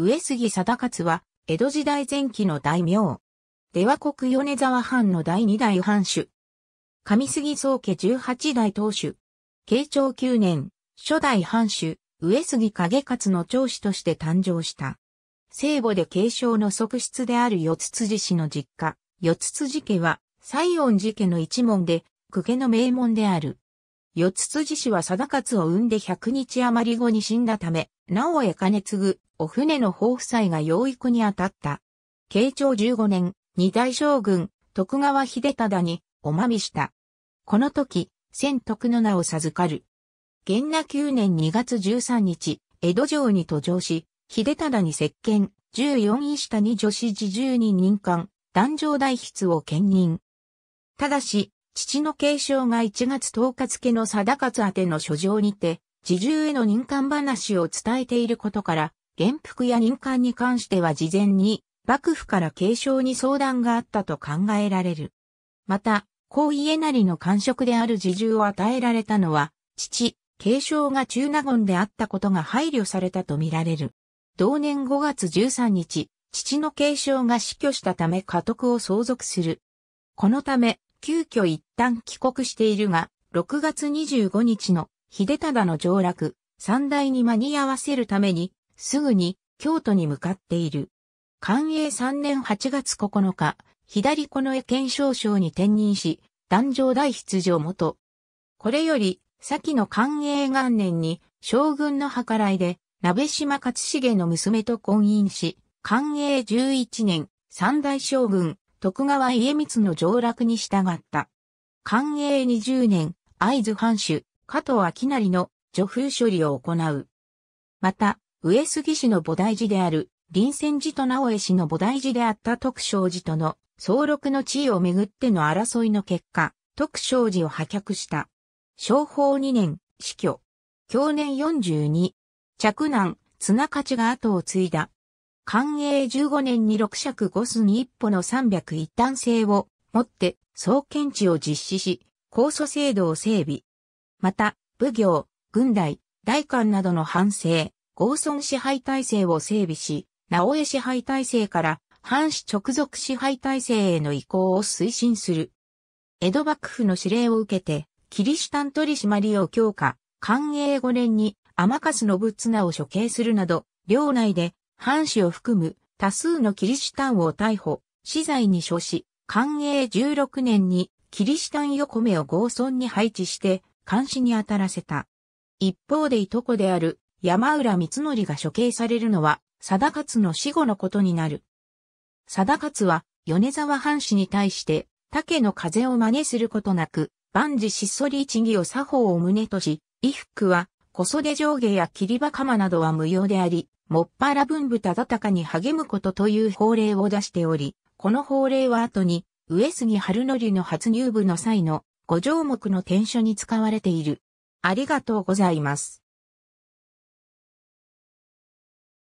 上杉貞勝は、江戸時代前期の大名。出羽国米沢藩の第二代藩主。上杉宗家十八代当主。慶長九年、初代藩主、上杉景勝の長子として誕生した。聖母で継承の側室である四つ辻氏の実家、四つ辻家は、西園寺家の一門で、久家の名門である。四つ辻氏は定勝を生んで百日余り後に死んだため、なお直金継ぐ、お船の法夫妻が養育に当たった。慶長15年、二大将軍、徳川秀忠に、おまみした。この時、千徳の名を授かる。元那9年2月13日、江戸城に途上し、秀忠に接見、14位下に女子児1に人間、壇上代筆を兼任。ただし、父の継承が1月10日付の定勝宛ての書状にて、自重への任官話を伝えていることから、元服や任官に関しては事前に、幕府から継承に相談があったと考えられる。また、高家りの官職である自重を与えられたのは、父、継承が中納言であったことが配慮されたとみられる。同年5月13日、父の継承が死去したため家督を相続する。このため、急遽一旦帰国しているが、6月25日の秀忠の上落、三大に間に合わせるために、すぐに京都に向かっている。寛永3年8月9日、左近衛検証省に転任し、壇上大出場元。これより、先の寛永元年に、将軍の計らいで、鍋島勝重の娘と婚姻し、寛永11年、三大将軍、徳川家光の上落に従った。寛永二十年、会津藩主、加藤明成の除風処理を行う。また、上杉氏の菩提寺である、臨泉寺と直江氏の菩提寺であった徳勝寺との総録の地位をめぐっての争いの結果、徳勝寺を破却した。商法二年、死去。去年四十二、着難、綱勝が後を継いだ。寛永15年に六尺五寸一歩の三百一端性を持って総検知を実施し、高祖制度を整備。また、武行、軍隊、大官などの反省、合村支配体制を整備し、直江支配体制から藩士直属支配体制への移行を推進する。江戸幕府の指令を受けて、キリシタン取締りを強化、寛永5年に甘笠信綱を処刑するなど、領内で藩士を含む多数のキリシタンを逮捕、死罪に処し、寛永16年にキリシタン横目を合村に配置して監視に当たらせた。一方でいとこである山浦光則が処刑されるのは貞勝の死後のことになる。貞勝は米沢藩士に対して竹の風を真似することなく万事しっそり一義を作法を旨とし、衣服は小袖上下や切りか鎌などは無用であり、もっぱら文武忠高に励むことという法令を出しており、この法令は後に、上杉春則の初入部の際の、五条目の転書に使われている。ありがとうございます。